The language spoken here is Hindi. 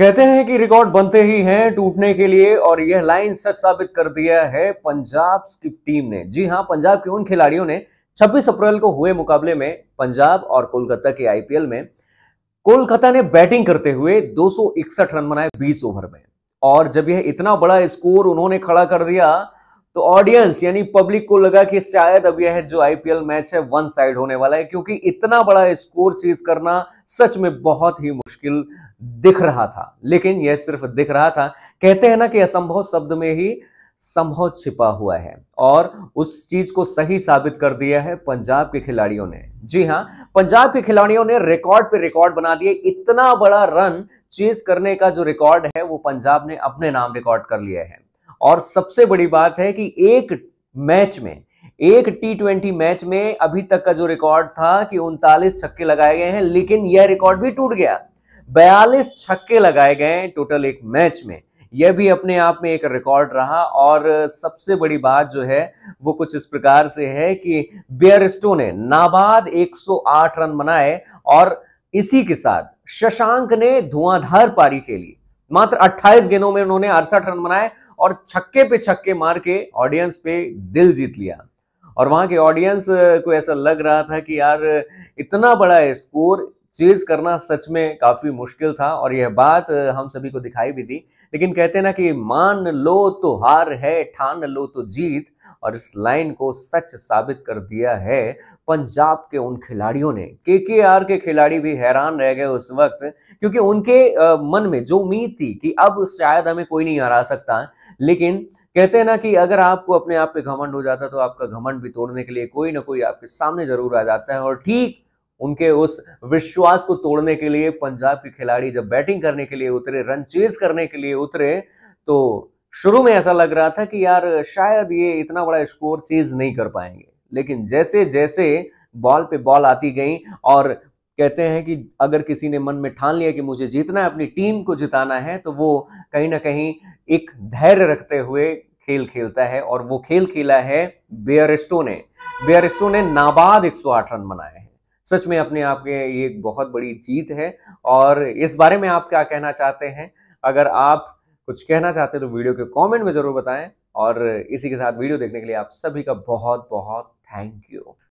कहते हैं कि रिकॉर्ड बनते ही हैं टूटने के लिए और यह लाइन सच साबित कर दिया है पंजाब की टीम ने जी हां पंजाब के उन खिलाड़ियों ने 26 अप्रैल को हुए मुकाबले में पंजाब और कोलकाता के आईपीएल में कोलकाता ने बैटिंग करते हुए 261 रन बनाए 20 ओवर में और जब यह इतना बड़ा स्कोर उन्होंने खड़ा कर दिया तो ऑडियंस यानी पब्लिक को लगा कि शायद अब यह जो आईपीएल मैच है वन साइड होने वाला है क्योंकि इतना बड़ा स्कोर चीज करना सच में बहुत ही मुश्किल दिख रहा था लेकिन यह सिर्फ दिख रहा था कहते हैं ना कि असंभव शब्द में ही संभव छिपा हुआ है और उस चीज को सही साबित कर दिया है पंजाब के खिलाड़ियों ने जी हाँ पंजाब के खिलाड़ियों ने रिकॉर्ड पे रिकॉर्ड बना दिए इतना बड़ा रन चेज करने का जो रिकॉर्ड है वो पंजाब ने अपने नाम रिकॉर्ड कर लिया है और सबसे बड़ी बात है कि एक मैच में एक टी ट्वेंटी मैच में अभी तक का जो रिकॉर्ड था कि उनतालीस छक्के लगाए गए हैं लेकिन यह रिकॉर्ड भी टूट गया बयालीस छक्के लगाए गए टोटल एक मैच में यह भी अपने आप में एक रिकॉर्ड रहा और सबसे बड़ी बात जो है वो कुछ इस प्रकार से है कि बियर स्टो ने नाबाद 108 रन बनाए और इसी के साथ शशांक ने धुआंधार पारी खेली मात्र 28 गेंदों में उन्होंने अड़सठ रन बनाए और छक्के पे छक्के मार के ऑडियंस पे दिल जीत लिया और वहां के ऑडियंस को ऐसा लग रहा था कि यार इतना बड़ा स्कोर चेज करना सच में काफी मुश्किल था और यह बात हम सभी को दिखाई भी दी लेकिन कहते ना कि मान लो तो हार है ठान लो तो जीत और इस लाइन को सच साबित कर दिया है पंजाब के उन खिलाड़ियों ने के के आर के खिलाड़ी भी हैरान रह गए उस वक्त क्योंकि उनके मन में जो उम्मीद थी कि अब शायद हमें कोई नहीं हरा सकता लेकिन कहते हैं ना कि अगर आपको अपने आप पे घमंड हो जाता तो आपका घमंड भी तोड़ने के लिए कोई ना कोई आपके सामने जरूर आ जाता है और ठीक उनके उस विश्वास को तोड़ने के लिए पंजाब के खिलाड़ी जब बैटिंग करने के लिए उतरे रन चेज करने के लिए उतरे तो शुरू में ऐसा लग रहा था कि यार शायद ये इतना बड़ा स्कोर चेज नहीं कर पाएंगे लेकिन जैसे जैसे बॉल पे बॉल आती गई और कहते हैं कि अगर किसी ने मन में ठान लिया कि मुझे जीतना है अपनी टीम को जिताना है तो वो कहीं ना कहीं एक धैर्य रखते हुए खेल खेलता है और वो खेल खेला है बेयरिस्टो ने बेयरिस्टो ने नाबाद 108 रन बनाए हैं सच में अपने आप के ये एक बहुत बड़ी जीत है और इस बारे में आप क्या कहना चाहते हैं अगर आप कुछ कहना चाहते हैं तो वीडियो के कमेंट में ज़रूर बताएं और इसी के साथ वीडियो देखने के लिए आप सभी का बहुत बहुत थैंक यू